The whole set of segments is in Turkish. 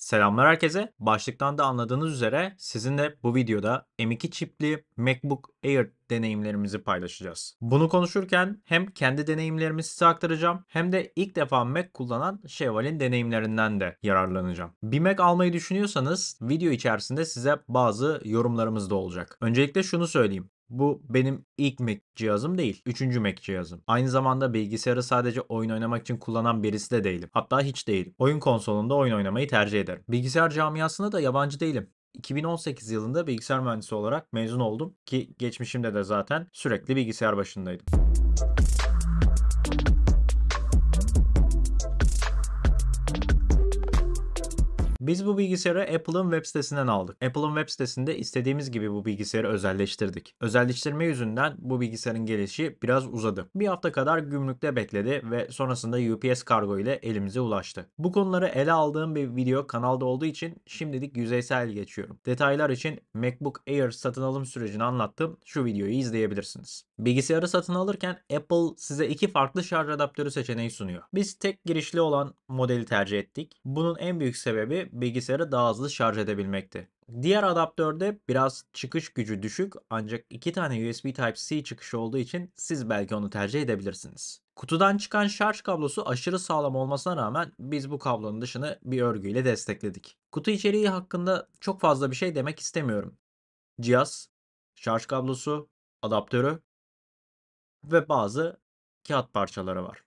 Selamlar herkese. Başlıktan da anladığınız üzere sizinle bu videoda M2 çipli MacBook Air deneyimlerimizi paylaşacağız. Bunu konuşurken hem kendi deneyimlerimi size aktaracağım hem de ilk defa Mac kullanan Şevval'in deneyimlerinden de yararlanacağım. Bir Mac almayı düşünüyorsanız video içerisinde size bazı yorumlarımız da olacak. Öncelikle şunu söyleyeyim. Bu benim ilk Mac cihazım değil. Üçüncü Mac cihazım. Aynı zamanda bilgisayarı sadece oyun oynamak için kullanan birisi de değilim. Hatta hiç değil. Oyun konsolunda oyun oynamayı tercih ederim. Bilgisayar camiasına da yabancı değilim. 2018 yılında bilgisayar mühendisi olarak mezun oldum ki geçmişimde de zaten sürekli bilgisayar başındaydım. Biz bu bilgisayarı Apple'ın web sitesinden aldık. Apple'ın web sitesinde istediğimiz gibi bu bilgisayarı özelleştirdik. Özelleştirme yüzünden bu bilgisayarın gelişi biraz uzadı. Bir hafta kadar gümrükte bekledi ve sonrasında UPS kargo ile elimize ulaştı. Bu konuları ele aldığım bir video kanalda olduğu için şimdilik yüzeysel geçiyorum. Detaylar için MacBook Air satın alım sürecini anlattım. Şu videoyu izleyebilirsiniz. Bilgisayarı satın alırken Apple size iki farklı şarj adaptörü seçeneği sunuyor. Biz tek girişli olan modeli tercih ettik. Bunun en büyük sebebi bilgisayarı daha hızlı şarj edebilmekti. Diğer adaptörde biraz çıkış gücü düşük ancak iki tane USB Type-C çıkışı olduğu için siz belki onu tercih edebilirsiniz. Kutudan çıkan şarj kablosu aşırı sağlam olmasına rağmen biz bu kablonun dışını bir örgüyle destekledik. Kutu içeriği hakkında çok fazla bir şey demek istemiyorum. Cihaz, şarj kablosu, adaptörü ve bazı kağıt parçaları var.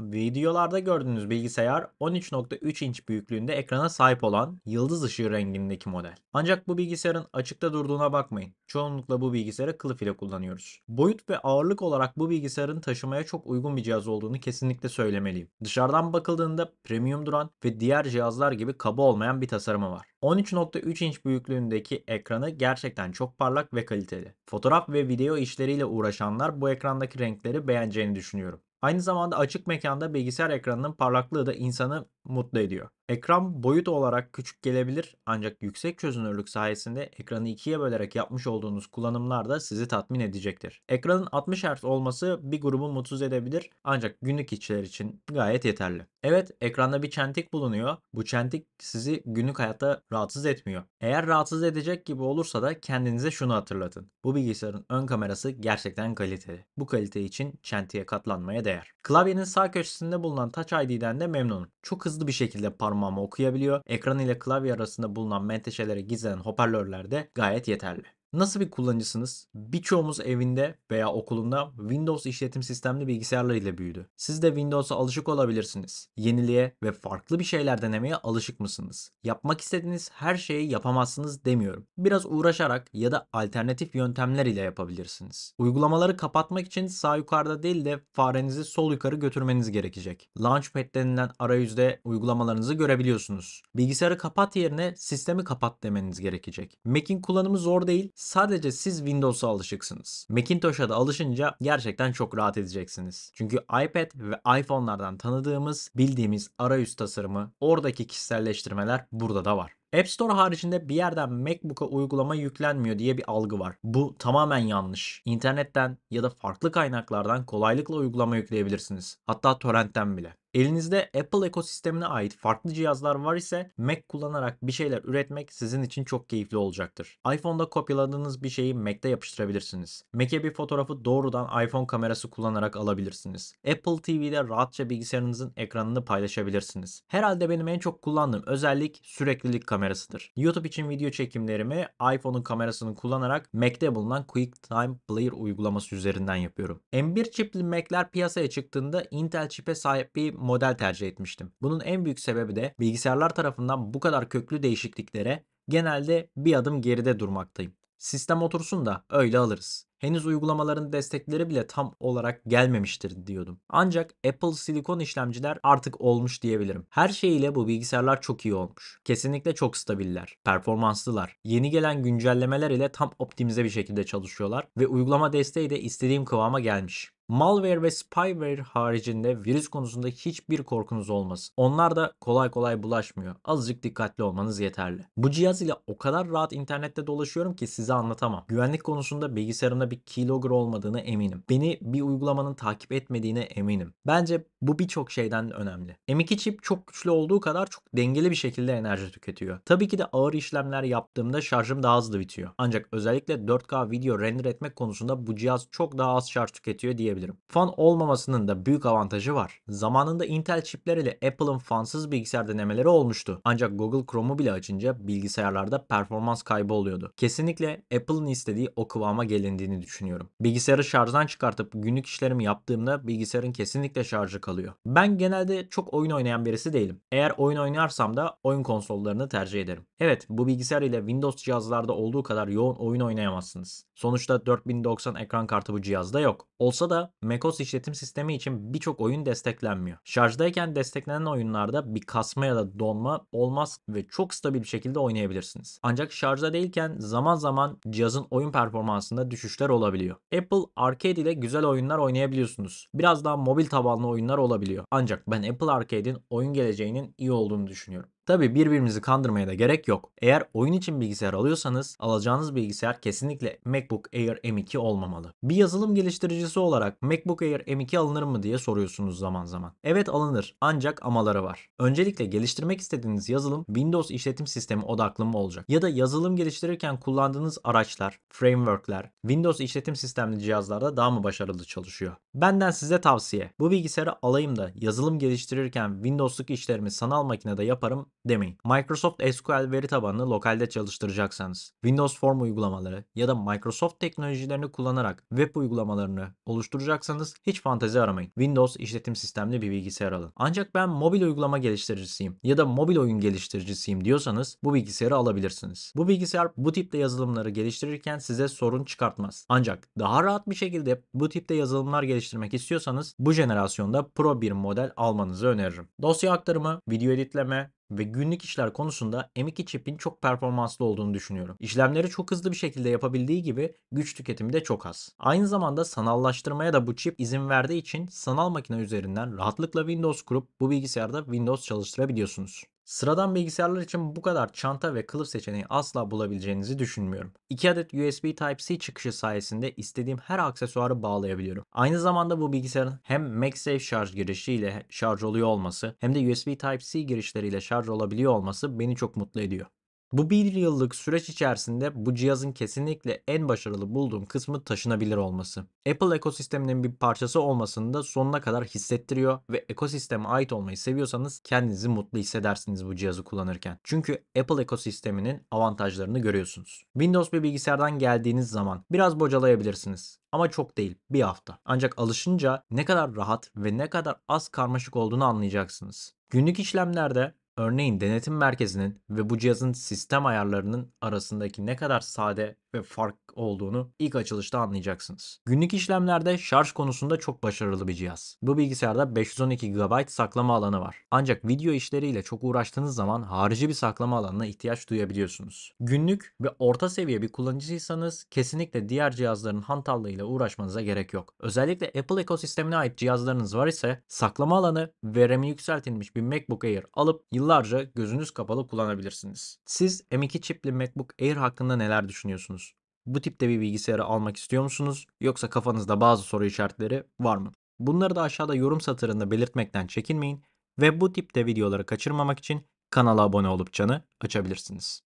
Videolarda gördüğünüz bilgisayar 13.3 inç büyüklüğünde ekrana sahip olan yıldız ışığı rengindeki model. Ancak bu bilgisayarın açıkta durduğuna bakmayın. Çoğunlukla bu bilgisayarı kılıf ile kullanıyoruz. Boyut ve ağırlık olarak bu bilgisayarın taşımaya çok uygun bir cihaz olduğunu kesinlikle söylemeliyim. Dışarıdan bakıldığında premium duran ve diğer cihazlar gibi kaba olmayan bir tasarımı var. 13.3 inç büyüklüğündeki ekranı gerçekten çok parlak ve kaliteli. Fotoğraf ve video işleriyle uğraşanlar bu ekrandaki renkleri beğeneceğini düşünüyorum. Aynı zamanda açık mekanda bilgisayar ekranının parlaklığı da insanı mutlu ediyor. Ekran boyut olarak küçük gelebilir ancak yüksek çözünürlük sayesinde ekranı ikiye bölerek yapmış olduğunuz kullanımlar da sizi tatmin edecektir. Ekranın 60 Hz olması bir grubu mutsuz edebilir ancak günlük işler için gayet yeterli. Evet ekranda bir çentik bulunuyor. Bu çentik sizi günlük hayatta rahatsız etmiyor. Eğer rahatsız edecek gibi olursa da kendinize şunu hatırlatın. Bu bilgisayarın ön kamerası gerçekten kaliteli. Bu kalite için çentiğe katlanmaya değer. Klavyenin sağ köşesinde bulunan Touch ID'den de memnunum. Çok hızlı hızlı bir şekilde parmağımı okuyabiliyor. Ekran ile klavye arasında bulunan menteşelere gizlenen hoparlörler de gayet yeterli. Nasıl bir kullanıcısınız? Birçoğumuz evinde veya okulunda Windows işletim sistemli bilgisayarlar ile büyüdü. Siz de Windows'a alışık olabilirsiniz. Yeniliğe ve farklı bir şeyler denemeye alışık mısınız? Yapmak istediğiniz her şeyi yapamazsınız demiyorum. Biraz uğraşarak ya da alternatif yöntemler ile yapabilirsiniz. Uygulamaları kapatmak için sağ yukarıda değil de farenizi sol yukarı götürmeniz gerekecek. Launchpad denilen arayüzde uygulamalarınızı görebiliyorsunuz. Bilgisayarı kapat yerine sistemi kapat demeniz gerekecek. Mac'in kullanımı zor değil Sadece siz Windows'a alışıksınız. Macintosh'a da alışınca gerçekten çok rahat edeceksiniz. Çünkü iPad ve iPhone'lardan tanıdığımız, bildiğimiz arayüz tasarımı, oradaki kişiselleştirmeler burada da var. App Store haricinde bir yerden MacBook'a uygulama yüklenmiyor diye bir algı var. Bu tamamen yanlış. İnternetten ya da farklı kaynaklardan kolaylıkla uygulama yükleyebilirsiniz. Hatta torrentten bile. Elinizde Apple ekosistemine ait farklı cihazlar var ise Mac kullanarak bir şeyler üretmek sizin için çok keyifli olacaktır. iPhone'da kopyaladığınız bir şeyi Mac'te yapıştırabilirsiniz. Mac'e bir fotoğrafı doğrudan iPhone kamerası kullanarak alabilirsiniz. Apple TV'de rahatça bilgisayarınızın ekranını paylaşabilirsiniz. Herhalde benim en çok kullandığım özellik süreklilik kamerasıdır. YouTube için video çekimlerimi iPhone'un kamerasını kullanarak Mac'te bulunan QuickTime Player uygulaması üzerinden yapıyorum. M1 çipli Mac'ler piyasaya çıktığında Intel çipe sahip bir model tercih etmiştim. Bunun en büyük sebebi de bilgisayarlar tarafından bu kadar köklü değişikliklere genelde bir adım geride durmaktayım. Sistem otursun da öyle alırız henüz uygulamaların destekleri bile tam olarak gelmemiştir diyordum. Ancak Apple silikon işlemciler artık olmuş diyebilirim. Her şeyiyle bu bilgisayarlar çok iyi olmuş. Kesinlikle çok stabiller, performanslılar. Yeni gelen güncellemeler ile tam optimize bir şekilde çalışıyorlar ve uygulama desteği de istediğim kıvama gelmiş. Malware ve spyware haricinde virüs konusunda hiçbir korkunuz olmasın. Onlar da kolay kolay bulaşmıyor. Azıcık dikkatli olmanız yeterli. Bu cihaz ile o kadar rahat internette dolaşıyorum ki size anlatamam. Güvenlik konusunda bilgisayarımda bir bir keylogger olmadığına eminim. Beni bir uygulamanın takip etmediğine eminim. Bence bu birçok şeyden önemli. M2 çip çok güçlü olduğu kadar çok dengeli bir şekilde enerji tüketiyor. Tabii ki de ağır işlemler yaptığımda şarjım daha hızlı bitiyor. Ancak özellikle 4K video render etmek konusunda bu cihaz çok daha az şarj tüketiyor diyebilirim. Fan olmamasının da büyük avantajı var. Zamanında Intel çipler ile Apple'ın fansız bilgisayar denemeleri olmuştu. Ancak Google Chrome'u bile açınca bilgisayarlarda performans kaybı oluyordu. Kesinlikle Apple'ın istediği o kıvama gelindiğini gerektiğini düşünüyorum. Bilgisayarı şarjdan çıkartıp günlük işlerimi yaptığımda bilgisayarın kesinlikle şarjı kalıyor. Ben genelde çok oyun oynayan birisi değilim. Eğer oyun oynarsam da oyun konsollarını tercih ederim. Evet bu bilgisayar ile Windows cihazlarda olduğu kadar yoğun oyun oynayamazsınız. Sonuçta 4090 ekran kartı bu cihazda yok. Olsa da macOS işletim sistemi için birçok oyun desteklenmiyor. Şarjdayken desteklenen oyunlarda bir kasma ya da donma olmaz ve çok stabil bir şekilde oynayabilirsiniz. Ancak şarjda değilken zaman zaman cihazın oyun performansında düşüşler içerikler olabiliyor. Apple Arcade ile güzel oyunlar oynayabiliyorsunuz. Biraz daha mobil tabanlı oyunlar olabiliyor. Ancak ben Apple Arcade'in oyun geleceğinin iyi olduğunu düşünüyorum. Tabi birbirimizi kandırmaya da gerek yok. Eğer oyun için bilgisayar alıyorsanız alacağınız bilgisayar kesinlikle MacBook Air M2 olmamalı. Bir yazılım geliştiricisi olarak MacBook Air M2 alınır mı diye soruyorsunuz zaman zaman. Evet alınır ancak amaları var. Öncelikle geliştirmek istediğiniz yazılım Windows işletim sistemi odaklı mı olacak? Ya da yazılım geliştirirken kullandığınız araçlar, frameworkler, Windows işletim sistemli cihazlarda daha mı başarılı çalışıyor? Benden size tavsiye. Bu bilgisayarı alayım da yazılım geliştirirken Windows'luk işlerimi sanal makinede yaparım demeyin. Microsoft SQL veri tabanını lokalde çalıştıracaksanız, Windows Form uygulamaları ya da Microsoft teknolojilerini kullanarak web uygulamalarını oluşturacaksanız hiç fantezi aramayın. Windows işletim sistemli bir bilgisayar alın. Ancak ben mobil uygulama geliştiricisiyim ya da mobil oyun geliştiricisiyim diyorsanız bu bilgisayarı alabilirsiniz. Bu bilgisayar bu tipte yazılımları geliştirirken size sorun çıkartmaz. Ancak daha rahat bir şekilde bu tipte yazılımlar geliştirmek istiyorsanız bu jenerasyonda Pro bir model almanızı öneririm. Dosya aktarımı, video editleme, ve günlük işler konusunda M2 çipin çok performanslı olduğunu düşünüyorum. İşlemleri çok hızlı bir şekilde yapabildiği gibi güç tüketimi de çok az. Aynı zamanda sanallaştırmaya da bu çip izin verdiği için sanal makine üzerinden rahatlıkla Windows kurup bu bilgisayarda Windows çalıştırabiliyorsunuz. Sıradan bilgisayarlar için bu kadar çanta ve kılıf seçeneği asla bulabileceğinizi düşünmüyorum. 2 adet USB Type-C çıkışı sayesinde istediğim her aksesuarı bağlayabiliyorum. Aynı zamanda bu bilgisayarın hem MagSafe şarj girişiyle şarj oluyor olması hem de USB Type-C girişleriyle şarj olabiliyor olması beni çok mutlu ediyor. Bu bir yıllık süreç içerisinde bu cihazın kesinlikle en başarılı bulduğum kısmı taşınabilir olması. Apple ekosisteminin bir parçası olmasını da sonuna kadar hissettiriyor ve ekosisteme ait olmayı seviyorsanız kendinizi mutlu hissedersiniz bu cihazı kullanırken. Çünkü Apple ekosisteminin avantajlarını görüyorsunuz. Windows bir bilgisayardan geldiğiniz zaman biraz bocalayabilirsiniz ama çok değil bir hafta. Ancak alışınca ne kadar rahat ve ne kadar az karmaşık olduğunu anlayacaksınız. Günlük işlemlerde Örneğin denetim merkezinin ve bu cihazın sistem ayarlarının arasındaki ne kadar sade ve fark olduğunu ilk açılışta anlayacaksınız. Günlük işlemlerde şarj konusunda çok başarılı bir cihaz. Bu bilgisayarda 512 GB saklama alanı var. Ancak video işleriyle çok uğraştığınız zaman harici bir saklama alanına ihtiyaç duyabiliyorsunuz. Günlük ve orta seviye bir kullanıcıysanız kesinlikle diğer cihazların hantallığıyla uğraşmanıza gerek yok. Özellikle Apple ekosistemine ait cihazlarınız var ise saklama alanı ve RAM'i yükseltilmiş bir MacBook Air alıp yıl yıllarca gözünüz kapalı kullanabilirsiniz. Siz M2 çipli MacBook Air hakkında neler düşünüyorsunuz? Bu tipte bir bilgisayarı almak istiyor musunuz? Yoksa kafanızda bazı soru işaretleri var mı? Bunları da aşağıda yorum satırında belirtmekten çekinmeyin ve bu tipte videoları kaçırmamak için kanala abone olup çanı açabilirsiniz.